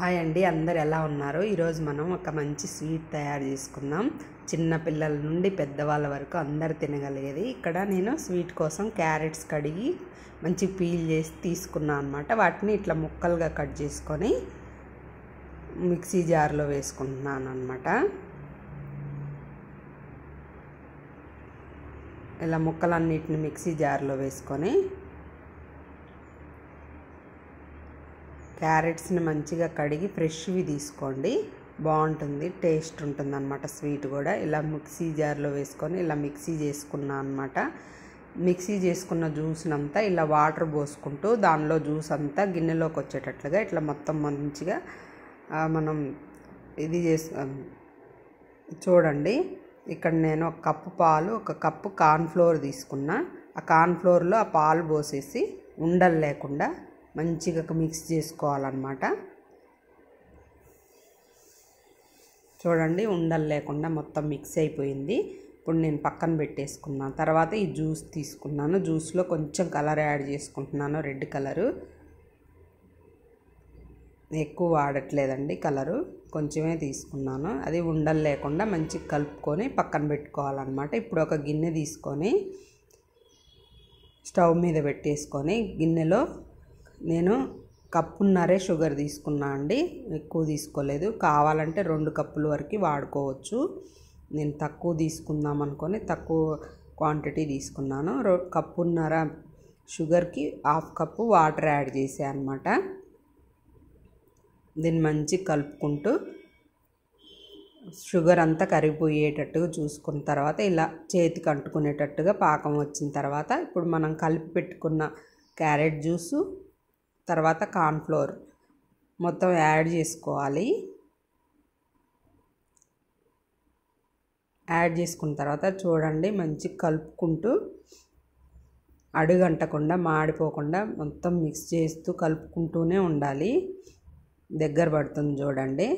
hi అండి అందరు ఎలా ఉన్నారు ఈరోజు మనం ఒక మంచి స్వీట్ తయారు చేసుకుందాం చిన్న పిల్లల నుండి పెద్దవాళ్ళ వరకు అందరు తినగలిగేది ఇక్కడ నేను స్వీట్ కోసం క్యారెట్స్ కడిగి మంచి పీల్ చేసి తీసుకున్నా అనమాట వాటిని ఇట్లా ముక్కలుగా కట్ చేసుకొని మిక్సీ జార్లో వేసుకుంటున్నాను అనమాట ఇలా ముక్కలన్నిటిని మిక్సీ జార్లో వేసుకొని క్యారెట్స్ని మంచిగా కడిగి ఫ్రెష్వి తీసుకోండి బాగుంటుంది టేస్ట్ ఉంటుంది అనమాట స్వీట్ కూడా ఇలా మిక్సీ జార్లో వేసుకొని ఇలా మిక్సీ చేసుకున్నా అనమాట మిక్సీ చేసుకున్న జ్యూస్నంతా ఇలా వాటర్ పోసుకుంటూ దానిలో జ్యూస్ అంతా గిన్నెలోకి వచ్చేటట్లుగా ఇట్లా మొత్తం మంచిగా మనం ఇది చేసు చూడండి ఇక్కడ నేను ఒక కప్పు పాలు ఒక కప్పు కార్న్ఫ్లోర్ తీసుకున్నా ఆ కార్న్ఫ్లోర్లో ఆ పాలు పోసేసి ఉండలు లేకుండా మంచిగా మిక్స్ చేసుకోవాలన్నమాట చూడండి ఉండలు లేకుండా మొత్తం మిక్స్ అయిపోయింది ఇప్పుడు నేను పక్కన పెట్టేసుకున్నాను తర్వాత ఈ జ్యూస్ తీసుకున్నాను జ్యూస్లో కొంచెం కలర్ యాడ్ చేసుకుంటున్నాను రెడ్ కలరు ఎక్కువ వాడట్లేదండి కలరు కొంచెమే తీసుకున్నాను అది ఉండలు లేకుండా మంచిగా కలుపుకొని పక్కన పెట్టుకోవాలన్నమాట ఇప్పుడు ఒక గిన్నె తీసుకొని స్టవ్ మీద పెట్టేసుకొని గిన్నెలో నేను కప్పున్నరే షుగర్ తీసుకున్నా అండి ఎక్కువ తీసుకోలేదు కావాలంటే రెండు కప్పుల వరకు వాడుకోవచ్చు నేను తక్కువ తీసుకుందాం అనుకొని తక్కువ క్వాంటిటీ తీసుకున్నాను కప్పున్నర షుగర్కి హాఫ్ కప్పు వాటర్ యాడ్ చేసాను అనమాట దీన్ని మంచి కలుపుకుంటూ షుగర్ అంతా కరిగిపోయేటట్టుగా చూసుకున్న తర్వాత ఇలా చేతికి అంటుకునేటట్టుగా పాకం వచ్చిన తర్వాత ఇప్పుడు మనం కలిపి పెట్టుకున్న క్యారెట్ జ్యూసు తర్వాత కార్న్ఫ్లోర్ మొత్తం యాడ్ చేసుకోవాలి యాడ్ చేసుకున్న తర్వాత చూడండి మంచి కలుపుకుంటూ అడుగంటకుండా మాడిపోకుండా మొత్తం మిక్స్ చేస్తూ కలుపుకుంటూనే ఉండాలి దగ్గర పడుతుంది చూడండి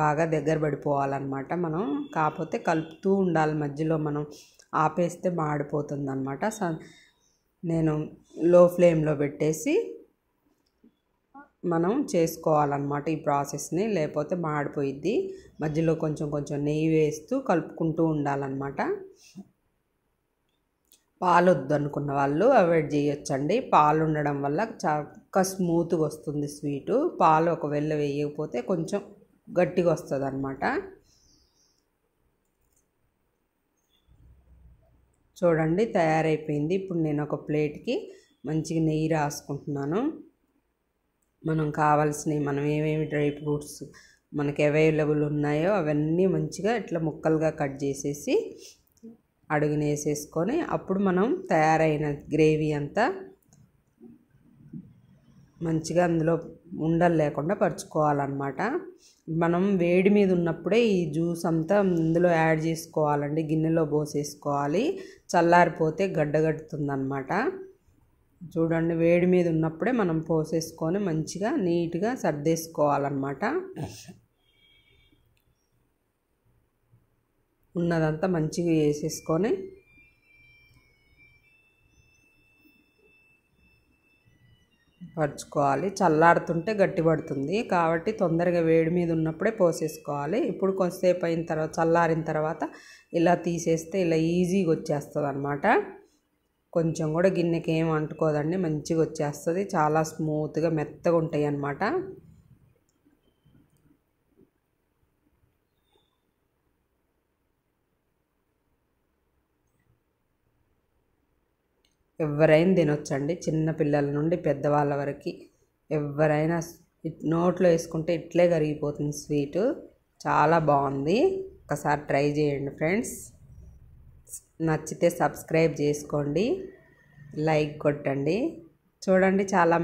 బాగా దగ్గర పడిపోవాలన్నమాట మనం కాకపోతే కలుపుతూ ఉండాలి మధ్యలో మనం ఆపేస్తే మాడిపోతుంది అనమాట నేను లో ఫ్లేమ్లో పెట్టేసి మనం చేసుకోవాలన్నమాట ఈ ప్రాసెస్ని లేకపోతే మాడిపోయిద్ది మధ్యలో కొంచెం కొంచెం నెయ్యి వేస్తూ కలుపుకుంటూ ఉండాలన్నమాట పాలు వద్దనుకున్న వాళ్ళు అవాయిడ్ చేయొచ్చండి పాలు ఉండడం వల్ల చక్కగా స్మూత్గా వస్తుంది స్వీటు పాలు ఒకవేళ వేయకపోతే కొంచెం గట్టిగా వస్తుంది అనమాట చూడండి తయారైపోయింది ఇప్పుడు నేను ఒక ప్లేట్కి మంచిగా నెయ్యి రాసుకుంటున్నాను మనం కావాల్సినవి మనం ఏమేమి డ్రై ఫ్రూట్స్ మనకి అవైలబుల్ ఉన్నాయో అవన్నీ మంచిగా ఇట్లా ముక్కలుగా కట్ చేసేసి అడుగునేసేసుకొని అప్పుడు మనం తయారైన గ్రేవీ అంతా మంచిగా అందులో ఉండలు లేకుండా పరుచుకోవాలన్నమాట మనం వేడి మీద ఉన్నప్పుడే ఈ జ్యూస్ అంతా ఇందులో యాడ్ చేసుకోవాలండి గిన్నెలో పోసేసుకోవాలి చల్లారిపోతే గడ్డగట్టుతుందన్నమాట చూడండి వేడి మీద ఉన్నప్పుడే మనం పోసేసుకొని మంచిగా నీట్గా సర్దేసుకోవాలన్నమాట ఉన్నదంతా మంచిగా వేసేసుకొని పరుచుకోవాలి చల్లారుతుంటే గట్టి పడుతుంది కాబట్టి తొందరగా వేడి మీద ఉన్నప్పుడే పోసేసుకోవాలి ఇప్పుడు కొంతసేపు అయిన తర్వాత చల్లారిన తర్వాత ఇలా తీసేస్తే ఇలా ఈజీగా వచ్చేస్తుంది అనమాట కొంచెం కూడా గిన్నెకి ఏం అంటుకోదండి మంచిగా వచ్చేస్తుంది చాలా స్మూత్గా మెత్తగా ఉంటాయి అన్నమాట ఎవరైనా తినొచ్చండి చిన్న పిల్లల నుండి పెద్దవాళ్ళ వరకు ఎవరైనా నోట్లో వేసుకుంటే ఇట్లే కరిగిపోతుంది స్వీటు చాలా బాగుంది ఒకసారి ట్రై చేయండి ఫ్రెండ్స్ నచ్చితే సబ్స్క్రైబ్ చేసుకోండి లైక్ కొట్టండి చూడండి చాలా